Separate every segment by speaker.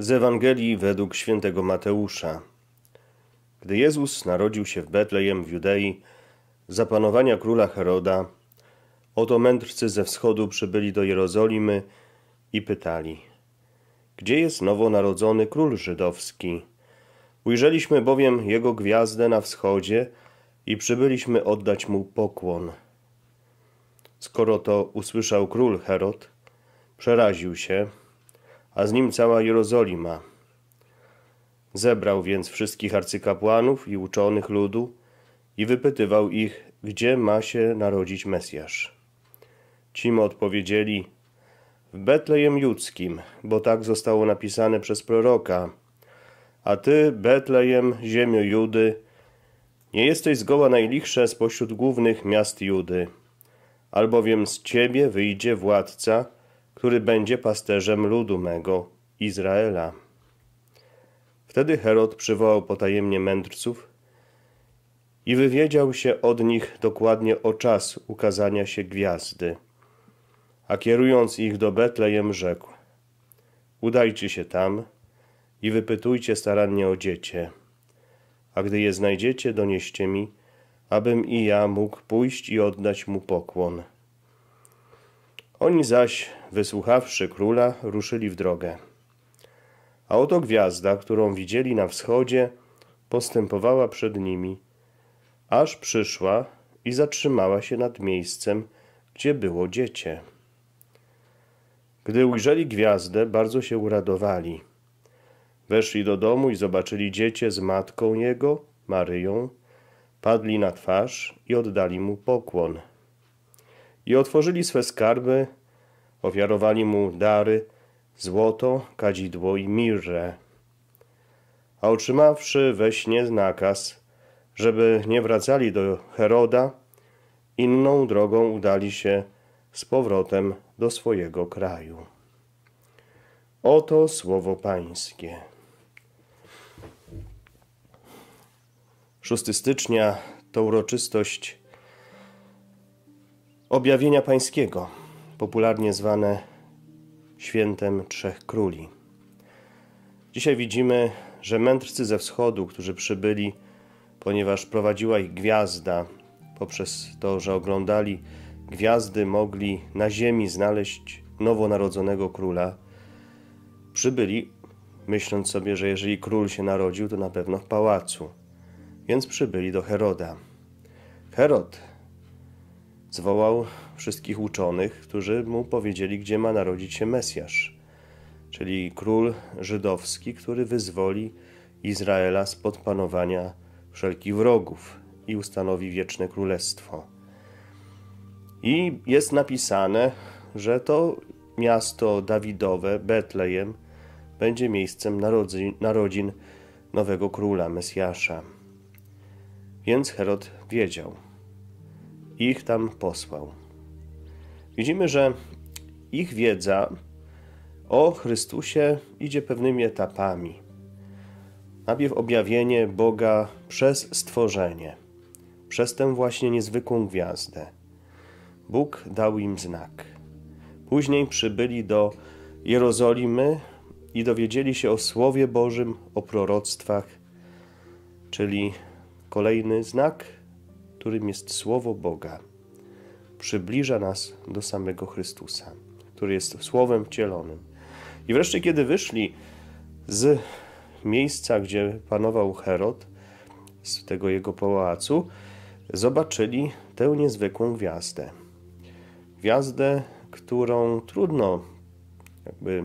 Speaker 1: Z Ewangelii według świętego Mateusza. Gdy Jezus narodził się w Betlejem w Judei, za panowania króla Heroda, oto mędrcy ze wschodu przybyli do Jerozolimy i pytali: Gdzie jest nowonarodzony król żydowski? Ujrzeliśmy bowiem jego gwiazdę na wschodzie i przybyliśmy oddać mu pokłon. Skoro to usłyszał król Herod, przeraził się a z nim cała Jerozolima. Zebrał więc wszystkich arcykapłanów i uczonych ludu i wypytywał ich, gdzie ma się narodzić Mesjasz. Ci mu odpowiedzieli, w Betlejem Judzkim, bo tak zostało napisane przez proroka. A ty, Betlejem, ziemio Judy, nie jesteś zgoła najlichsze spośród głównych miast Judy, albowiem z ciebie wyjdzie władca, który będzie pasterzem ludu mego, Izraela. Wtedy Herod przywołał potajemnie mędrców i wywiedział się od nich dokładnie o czas ukazania się gwiazdy. A kierując ich do Betlejem, rzekł: Udajcie się tam i wypytujcie starannie o dziecię. A gdy je znajdziecie, donieście mi, abym i ja mógł pójść i oddać mu pokłon. Oni zaś, wysłuchawszy króla, ruszyli w drogę. A oto gwiazda, którą widzieli na wschodzie, postępowała przed nimi, aż przyszła i zatrzymała się nad miejscem, gdzie było dziecię. Gdy ujrzeli gwiazdę, bardzo się uradowali. Weszli do domu i zobaczyli dziecię z matką jego, Maryją, padli na twarz i oddali mu pokłon i otworzyli swe skarby, ofiarowali mu dary, złoto, kadzidło i mirrę. A otrzymawszy we śnie nakaz, żeby nie wracali do Heroda, inną drogą udali się z powrotem do swojego kraju. Oto słowo Pańskie. 6 stycznia to uroczystość Objawienia Pańskiego, popularnie zwane Świętem Trzech Króli. Dzisiaj widzimy, że mędrcy ze wschodu, którzy przybyli, ponieważ prowadziła ich gwiazda, poprzez to, że oglądali gwiazdy, mogli na ziemi znaleźć nowonarodzonego króla. Przybyli, myśląc sobie, że jeżeli król się narodził, to na pewno w pałacu, więc przybyli do Heroda. Herod Zwołał wszystkich uczonych, którzy mu powiedzieli, gdzie ma narodzić się Mesjasz, czyli król żydowski, który wyzwoli Izraela spod panowania wszelkich wrogów i ustanowi wieczne królestwo. I jest napisane, że to miasto Dawidowe, Betlejem, będzie miejscem narodzin, narodzin nowego króla, Mesjasza. Więc Herod wiedział – ich tam posłał. Widzimy, że ich wiedza o Chrystusie idzie pewnymi etapami. Najpierw objawienie Boga przez stworzenie, przez tę właśnie niezwykłą gwiazdę. Bóg dał im znak. Później przybyli do Jerozolimy i dowiedzieli się o Słowie Bożym, o proroctwach, czyli kolejny znak którym jest Słowo Boga, przybliża nas do samego Chrystusa, który jest Słowem wcielonym. I wreszcie, kiedy wyszli z miejsca, gdzie panował Herod, z tego jego pałacu, zobaczyli tę niezwykłą gwiazdę. Gwiazdę, którą trudno jakby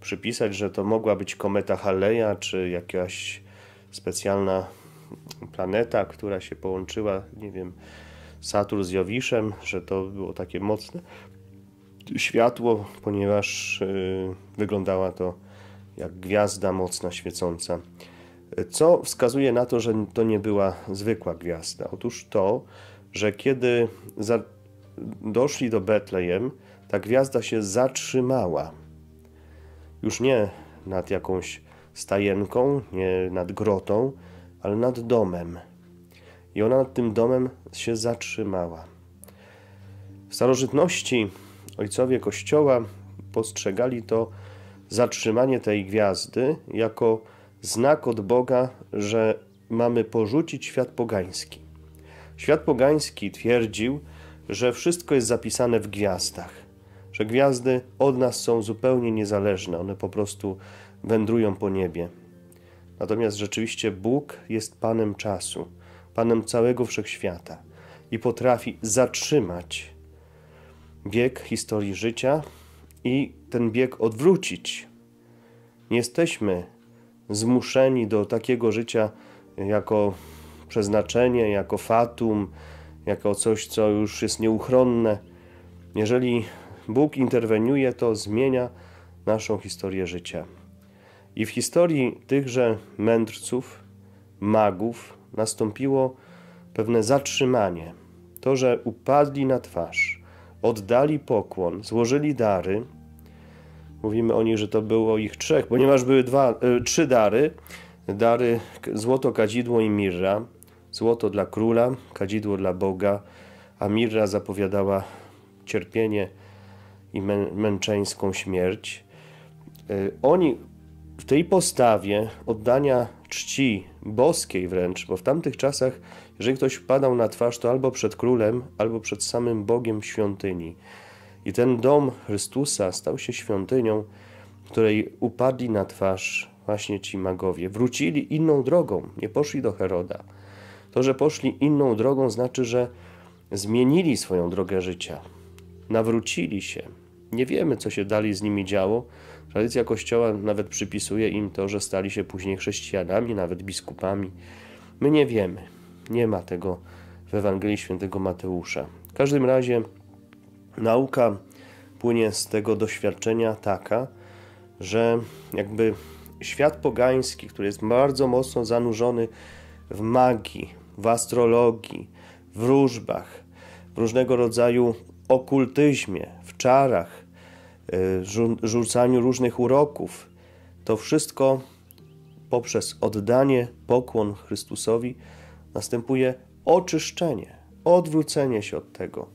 Speaker 1: przypisać, że to mogła być kometa Haleja czy jakaś specjalna planeta, która się połączyła, nie wiem, Saturn z Jowiszem, że to było takie mocne światło, ponieważ y, wyglądała to jak gwiazda mocna świecąca. Co wskazuje na to, że to nie była zwykła gwiazda? Otóż to, że kiedy doszli do Betlejem, ta gwiazda się zatrzymała. Już nie nad jakąś stajenką, nie nad grotą, ale nad domem. I ona nad tym domem się zatrzymała. W starożytności ojcowie Kościoła postrzegali to zatrzymanie tej gwiazdy jako znak od Boga, że mamy porzucić świat pogański. Świat pogański twierdził, że wszystko jest zapisane w gwiazdach, że gwiazdy od nas są zupełnie niezależne, one po prostu wędrują po niebie. Natomiast rzeczywiście Bóg jest Panem czasu, Panem całego wszechświata i potrafi zatrzymać bieg historii życia i ten bieg odwrócić. Nie jesteśmy zmuszeni do takiego życia jako przeznaczenie, jako fatum, jako coś, co już jest nieuchronne. Jeżeli Bóg interweniuje, to zmienia naszą historię życia. I w historii tychże mędrców, magów nastąpiło pewne zatrzymanie. To, że upadli na twarz, oddali pokłon, złożyli dary. Mówimy o nich, że to było ich trzech, ponieważ były dwa, e, trzy dary. Dary złoto, kadzidło i mirra. Złoto dla króla, kadzidło dla Boga, a mirra zapowiadała cierpienie i mę, męczeńską śmierć. E, oni w tej postawie oddania czci boskiej wręcz, bo w tamtych czasach, jeżeli ktoś padał na twarz, to albo przed królem, albo przed samym Bogiem świątyni. I ten dom Chrystusa stał się świątynią, której upadli na twarz właśnie ci magowie. Wrócili inną drogą, nie poszli do Heroda. To, że poszli inną drogą, znaczy, że zmienili swoją drogę życia, nawrócili się. Nie wiemy, co się dalej z nimi działo, Tradycja Kościoła nawet przypisuje im to, że stali się później chrześcijanami, nawet biskupami. My nie wiemy. Nie ma tego w Ewangelii Świętego Mateusza. W każdym razie nauka płynie z tego doświadczenia taka, że jakby świat pogański, który jest bardzo mocno zanurzony w magii, w astrologii, w wróżbach, w różnego rodzaju okultyzmie, w czarach, Y, rzucaniu różnych uroków. To wszystko poprzez oddanie pokłon Chrystusowi następuje oczyszczenie, odwrócenie się od tego.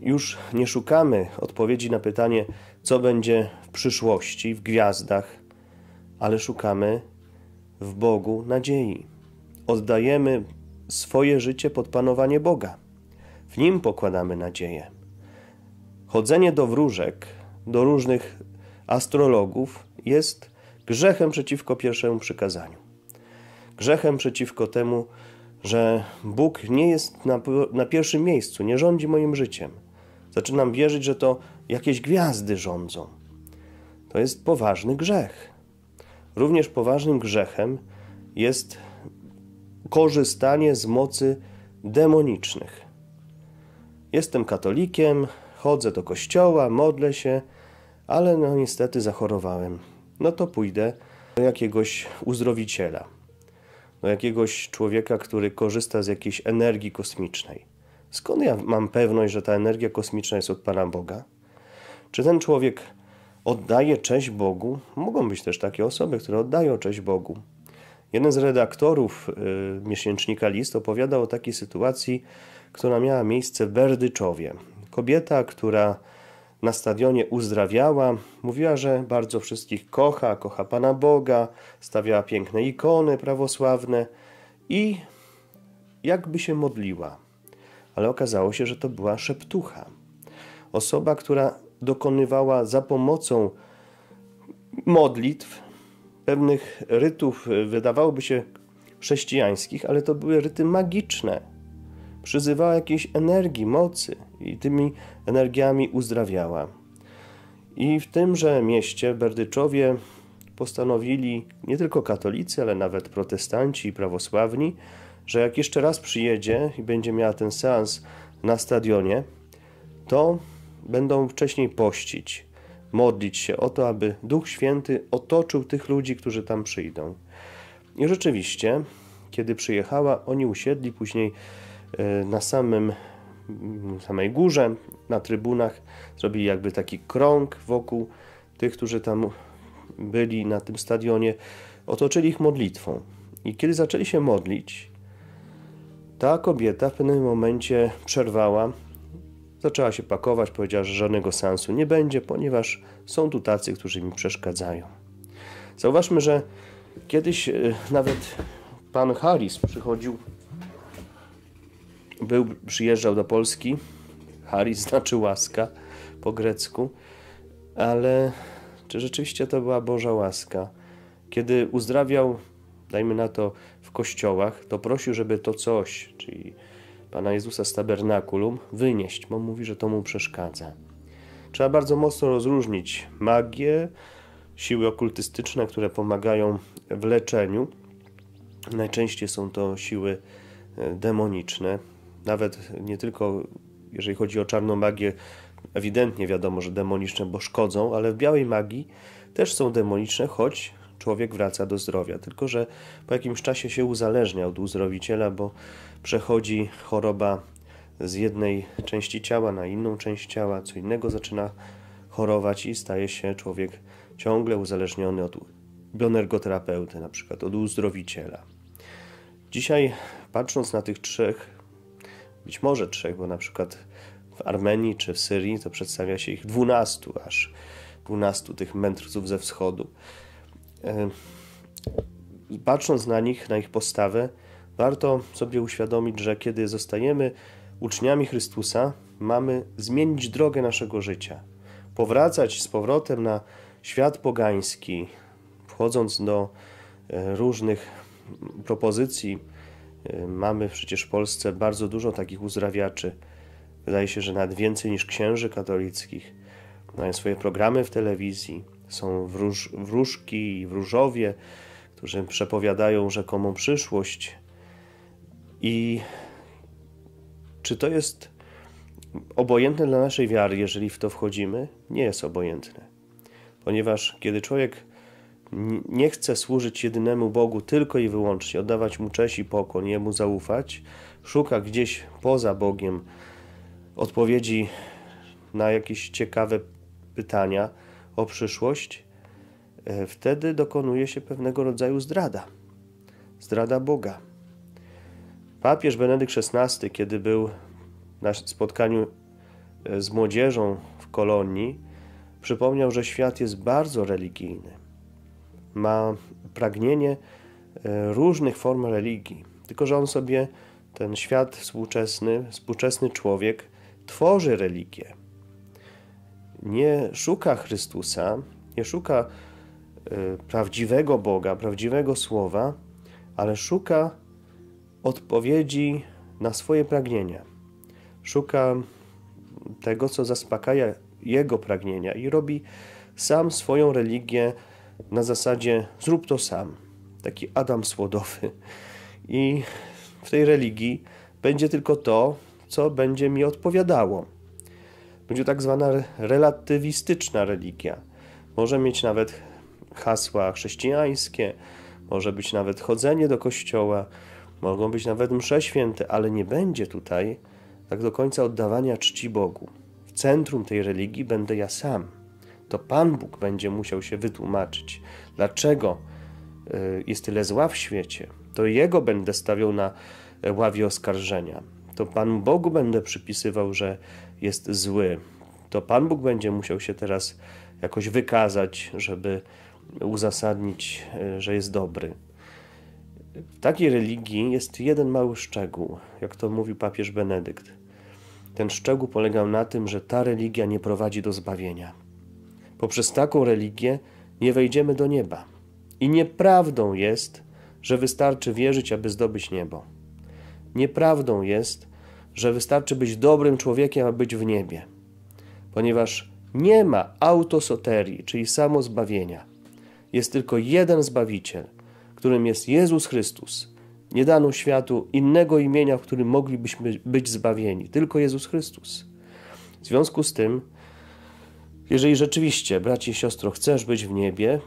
Speaker 1: Już nie szukamy odpowiedzi na pytanie, co będzie w przyszłości, w gwiazdach, ale szukamy w Bogu nadziei. Oddajemy swoje życie pod panowanie Boga. W Nim pokładamy nadzieję. Chodzenie do wróżek, do różnych astrologów jest grzechem przeciwko pierwszemu przykazaniu. Grzechem przeciwko temu, że Bóg nie jest na, na pierwszym miejscu, nie rządzi moim życiem. Zaczynam wierzyć, że to jakieś gwiazdy rządzą. To jest poważny grzech. Również poważnym grzechem jest korzystanie z mocy demonicznych. Jestem katolikiem, chodzę do kościoła, modlę się, ale no niestety zachorowałem. No to pójdę do jakiegoś uzdrowiciela, do jakiegoś człowieka, który korzysta z jakiejś energii kosmicznej. Skąd ja mam pewność, że ta energia kosmiczna jest od Pana Boga? Czy ten człowiek oddaje cześć Bogu? Mogą być też takie osoby, które oddają cześć Bogu. Jeden z redaktorów y, miesięcznika List opowiadał o takiej sytuacji, która miała miejsce w Berdyczowie. Kobieta, która nastawionie uzdrawiała, mówiła, że bardzo wszystkich kocha, kocha Pana Boga, stawiała piękne ikony prawosławne i jakby się modliła. Ale okazało się, że to była szeptucha. Osoba, która dokonywała za pomocą modlitw, pewnych rytów, wydawałoby się chrześcijańskich, ale to były ryty magiczne, przyzywała jakiejś energii, mocy i tymi energiami uzdrawiała. I w tymże mieście, Berdyczowie, postanowili nie tylko katolicy, ale nawet protestanci i prawosławni, że jak jeszcze raz przyjedzie i będzie miała ten seans na stadionie, to będą wcześniej pościć, modlić się o to, aby Duch Święty otoczył tych ludzi, którzy tam przyjdą. I rzeczywiście, kiedy przyjechała, oni usiedli później Y, na samym mm, samej górze, na trybunach zrobili jakby taki krąg wokół tych, którzy tam byli na tym stadionie, otoczyli ich modlitwą. I kiedy zaczęli się modlić, ta kobieta w pewnym momencie przerwała, zaczęła się pakować, powiedziała, że żadnego sensu nie będzie, ponieważ są tu tacy, którzy mi przeszkadzają. Zauważmy, że kiedyś y, nawet pan Harris przychodził był, przyjeżdżał do Polski. Haris znaczy łaska po grecku, ale czy rzeczywiście to była Boża łaska? Kiedy uzdrawiał, dajmy na to, w kościołach, to prosił, żeby to coś, czyli Pana Jezusa z tabernakulum, wynieść, bo mówi, że to mu przeszkadza. Trzeba bardzo mocno rozróżnić magię, siły okultystyczne, które pomagają w leczeniu. Najczęściej są to siły e, demoniczne, nawet nie tylko jeżeli chodzi o czarną magię, ewidentnie wiadomo, że demoniczne, bo szkodzą, ale w białej magii też są demoniczne, choć człowiek wraca do zdrowia. Tylko, że po jakimś czasie się uzależnia od uzdrowiciela, bo przechodzi choroba z jednej części ciała na inną część ciała, co innego zaczyna chorować i staje się człowiek ciągle uzależniony od bionergoterapeuty, na przykład od uzdrowiciela. Dzisiaj, patrząc na tych trzech być może trzech, bo na przykład w Armenii czy w Syrii to przedstawia się ich dwunastu aż, dwunastu tych mędrców ze wschodu. Patrząc na nich, na ich postawę, warto sobie uświadomić, że kiedy zostajemy uczniami Chrystusa, mamy zmienić drogę naszego życia, powracać z powrotem na świat pogański, wchodząc do e, różnych propozycji Mamy przecież w Polsce bardzo dużo takich uzdrawiaczy. Wydaje się, że nawet więcej niż księży katolickich. Mają swoje programy w telewizji. Są wróż, wróżki i wróżowie, którzy przepowiadają rzekomą przyszłość. I czy to jest obojętne dla naszej wiary, jeżeli w to wchodzimy? Nie jest obojętne. Ponieważ kiedy człowiek nie chce służyć jedynemu Bogu tylko i wyłącznie, oddawać Mu cześć i pokłon, Jemu zaufać, szuka gdzieś poza Bogiem odpowiedzi na jakieś ciekawe pytania o przyszłość, e, wtedy dokonuje się pewnego rodzaju zdrada. Zdrada Boga. Papież Benedykt XVI, kiedy był na spotkaniu e, z młodzieżą w kolonii, przypomniał, że świat jest bardzo religijny ma pragnienie e, różnych form religii, tylko że on sobie, ten świat współczesny, współczesny człowiek, tworzy religię. Nie szuka Chrystusa, nie szuka e, prawdziwego Boga, prawdziwego Słowa, ale szuka odpowiedzi na swoje pragnienia. Szuka tego, co zaspokaja jego pragnienia i robi sam swoją religię na zasadzie zrób to sam, taki Adam Słodowy. I w tej religii będzie tylko to, co będzie mi odpowiadało. Będzie tak zwana relatywistyczna religia. Może mieć nawet hasła chrześcijańskie, może być nawet chodzenie do kościoła, mogą być nawet msze święte, ale nie będzie tutaj tak do końca oddawania czci Bogu. W centrum tej religii będę ja sam to Pan Bóg będzie musiał się wytłumaczyć, dlaczego y, jest tyle zła w świecie. To Jego będę stawiał na e, ławie oskarżenia. To Panu Bogu będę przypisywał, że jest zły. To Pan Bóg będzie musiał się teraz jakoś wykazać, żeby uzasadnić, e, że jest dobry. W takiej religii jest jeden mały szczegół, jak to mówił papież Benedykt. Ten szczegół polegał na tym, że ta religia nie prowadzi do zbawienia. Poprzez taką religię nie wejdziemy do nieba. I nieprawdą jest, że wystarczy wierzyć, aby zdobyć niebo. Nieprawdą jest, że wystarczy być dobrym człowiekiem, aby być w niebie, ponieważ nie ma autosoterii, czyli samozbawienia. Jest tylko jeden Zbawiciel, którym jest Jezus Chrystus. Nie dano światu innego imienia, w którym moglibyśmy być zbawieni, tylko Jezus Chrystus. W związku z tym, jeżeli rzeczywiście, bracie i siostro, chcesz być w niebie,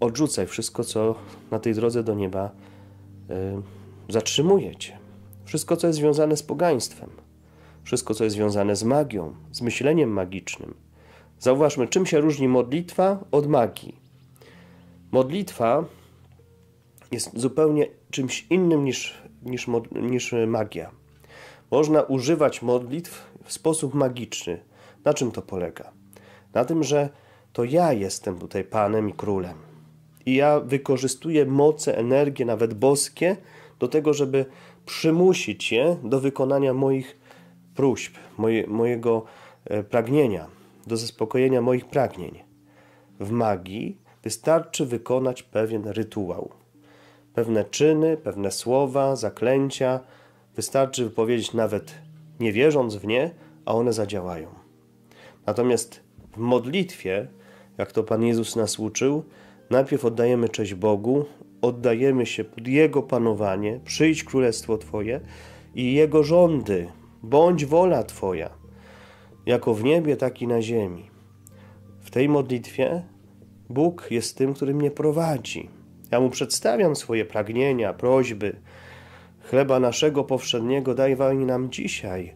Speaker 1: odrzucaj wszystko, co na tej drodze do nieba y, zatrzymuje cię. Wszystko, co jest związane z pogaństwem, wszystko, co jest związane z magią, z myśleniem magicznym. Zauważmy, czym się różni modlitwa od magii. Modlitwa jest zupełnie czymś innym niż, niż, niż magia. Można używać modlitw w sposób magiczny. Na czym to polega? na tym, że to ja jestem tutaj Panem i Królem. I ja wykorzystuję moce, energię, nawet boskie, do tego, żeby przymusić je do wykonania moich próśb, moje, mojego e, pragnienia, do zaspokojenia moich pragnień. W magii wystarczy wykonać pewien rytuał, pewne czyny, pewne słowa, zaklęcia. Wystarczy wypowiedzieć nawet nie wierząc w nie, a one zadziałają. Natomiast w modlitwie, jak to Pan Jezus nas uczył, najpierw oddajemy cześć Bogu, oddajemy się pod Jego panowanie, przyjdź królestwo Twoje i Jego rządy, bądź wola Twoja, jako w niebie, tak i na ziemi. W tej modlitwie Bóg jest tym, który mnie prowadzi. Ja mu przedstawiam swoje pragnienia, prośby. Chleba naszego powszedniego daj nam dzisiaj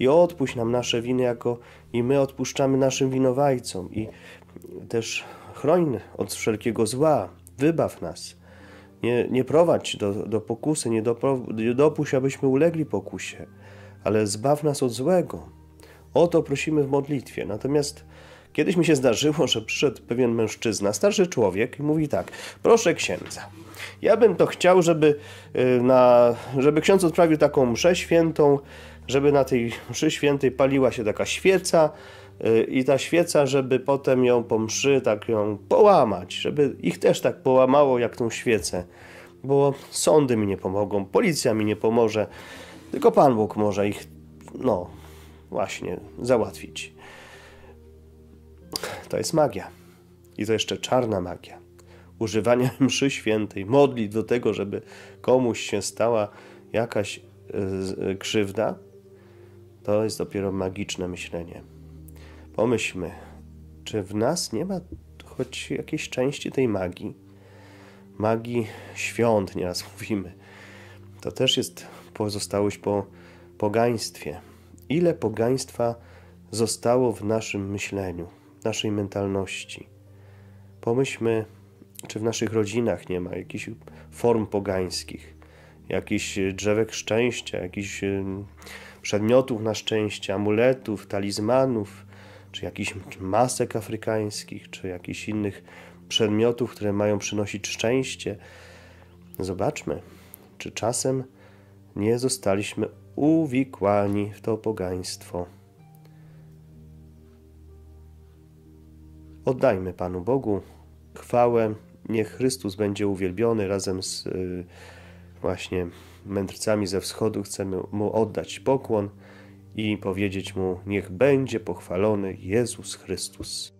Speaker 1: i odpuść nam nasze winy, jako i my odpuszczamy naszym winowajcom i też chroń od wszelkiego zła, wybaw nas. Nie, nie prowadź do, do pokusy, nie, dopro, nie dopuść, abyśmy ulegli pokusie, ale zbaw nas od złego. O to prosimy w modlitwie. Natomiast kiedyś mi się zdarzyło, że przyszedł pewien mężczyzna, starszy człowiek, i mówi tak: Proszę księdza, ja bym to chciał, żeby, y, na, żeby ksiądz odprawił taką mszę świętą żeby na tej mszy świętej paliła się taka świeca y, i ta świeca, żeby potem ją po mszy tak ją połamać, żeby ich też tak połamało jak tą świecę. Bo sądy mi nie pomogą, policja mi nie pomoże, tylko Pan Bóg może ich, no, właśnie, załatwić. To jest magia. I to jeszcze czarna magia. Używanie mszy świętej, modli do tego, żeby komuś się stała jakaś yy, krzywda, to jest dopiero magiczne myślenie. Pomyślmy, czy w nas nie ma choć jakiejś części tej magii? Magii świąt nieraz mówimy. To też jest pozostałość po pogaństwie. Ile pogaństwa zostało w naszym myśleniu, w naszej mentalności? Pomyślmy, czy w naszych rodzinach nie ma jakichś form pogańskich, jakichś drzewek szczęścia, jakichś przedmiotów na szczęście, amuletów, talizmanów, czy jakichś masek afrykańskich, czy jakichś innych przedmiotów, które mają przynosić szczęście. Zobaczmy, czy czasem nie zostaliśmy uwikłani w to pogaństwo. Oddajmy Panu Bogu chwałę. Niech Chrystus będzie uwielbiony razem z yy, właśnie mędrcami ze wschodu chcemy mu oddać pokłon i powiedzieć mu: Niech będzie pochwalony Jezus Chrystus.